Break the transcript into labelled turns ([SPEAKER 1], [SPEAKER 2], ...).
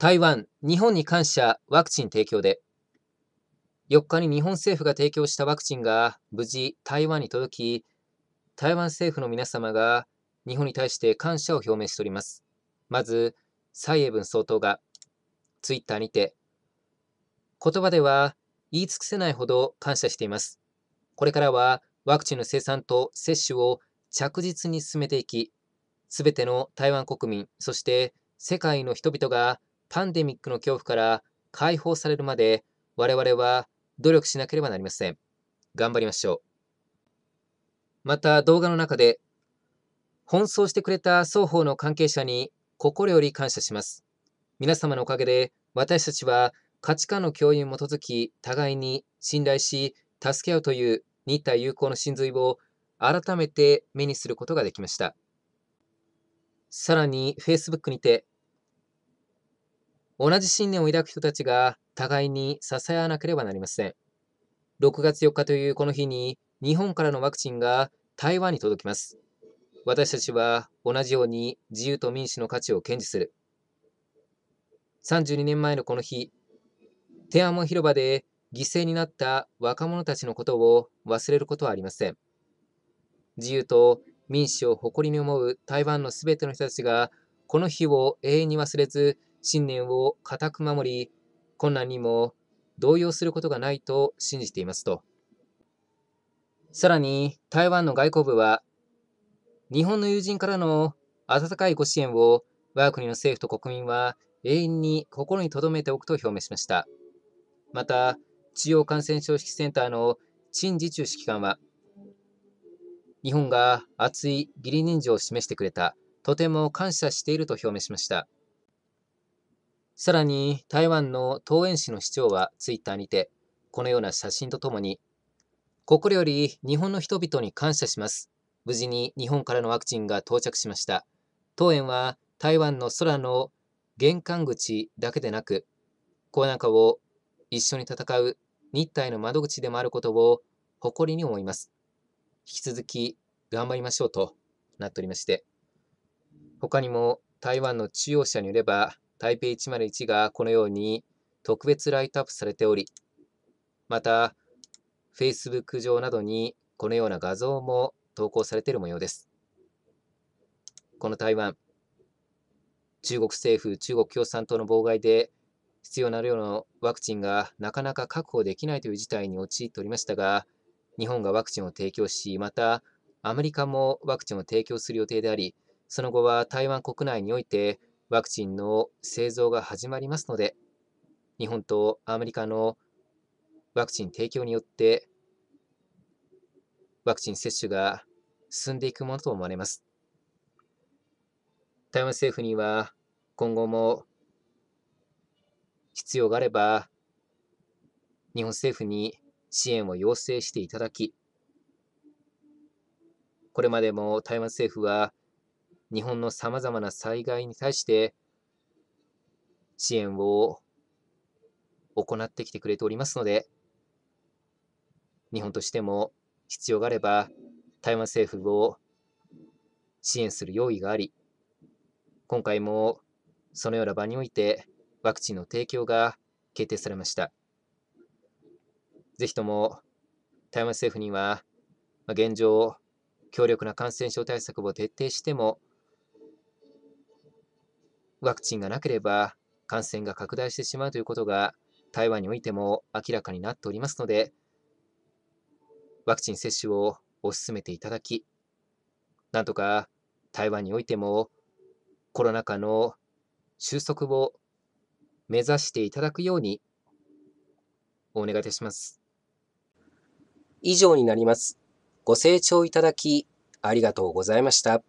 [SPEAKER 1] 台湾、日本に感謝、ワクチン提供で。4日に日本政府が提供したワクチンが無事台湾に届き、台湾政府の皆様が日本に対して感謝を表明しております。まず、蔡英文総統が、ツイッターにて、言葉では言い尽くせないほど感謝しています。これからはワクチンの生産と接種を着実に進めていき、すべての台湾国民、そして世界の人々がパンデミックの恐怖から解放されるまで我々は努力しなければなりません。頑張りましょう。また動画の中で、奔走してくれた双方の関係者に心より感謝します。皆様のおかげで私たちは価値観の共有に基づき互いに信頼し助け合うという日体友好の真髄を改めて目にすることができました。さらに Facebook にて同じ信念を抱く人たちが互いに支え合わなければなりません。6月4日というこの日に日本からのワクチンが台湾に届きます。私たちは同じように自由と民主の価値を堅持する。32年前のこの日、天安門広場で犠牲になった若者たちのことを忘れることはありません。自由と民主を誇りに思う台湾のすべての人たちが、この日を永遠に忘れず、信念を固く守り、困難にも動揺することがないと信じていますと。さらに、台湾の外交部は、日本の友人からの温かいご支援を我が国の政府と国民は永遠に心に留めておくと表明しました。また、中央感染症指揮センターの陳時中指揮官は、日本が熱い義理人情を示してくれた、とても感謝していると表明しました。さらに台湾の桃園市の市長はツイッターにて、このような写真とともに、心より日本の人々に感謝します。無事に日本からのワクチンが到着しました。桃園は台湾の空の玄関口だけでなく、コロナ禍を一緒に戦う日体の窓口でもあることを誇りに思います。引き続き頑張りましょうとなっておりまして、他にも台湾の中央社によれば、台北101がこのように特別ライトアップされており、また、Facebook 上などにこのような画像も投稿されている模様です。この台湾、中国政府、中国共産党の妨害で必要な量のワクチンがなかなか確保できないという事態に陥っておりましたが、日本がワクチンを提供し、またアメリカもワクチンを提供する予定であり、その後は台湾国内においてワクチンの製造が始まりますので、日本とアメリカのワクチン提供によって、ワクチン接種が進んでいくものと思われます。台湾政府には今後も必要があれば、日本政府に支援を要請していただき、これまでも台湾政府は日本のさまざまな災害に対して支援を行ってきてくれておりますので、日本としても必要があれば台湾政府を支援する用意があり、今回もそのような場においてワクチンの提供が決定されました。ぜひとも台湾政府には現状、強力な感染症対策を徹底してもワクチンがなければ感染が拡大してしまうということが台湾においても明らかになっておりますので、ワクチン接種を推し進めていただき、なんとか台湾においてもコロナ禍の収束を目指していただくようにお願いいたします。以上になります。ご清聴いただきありがとうございました。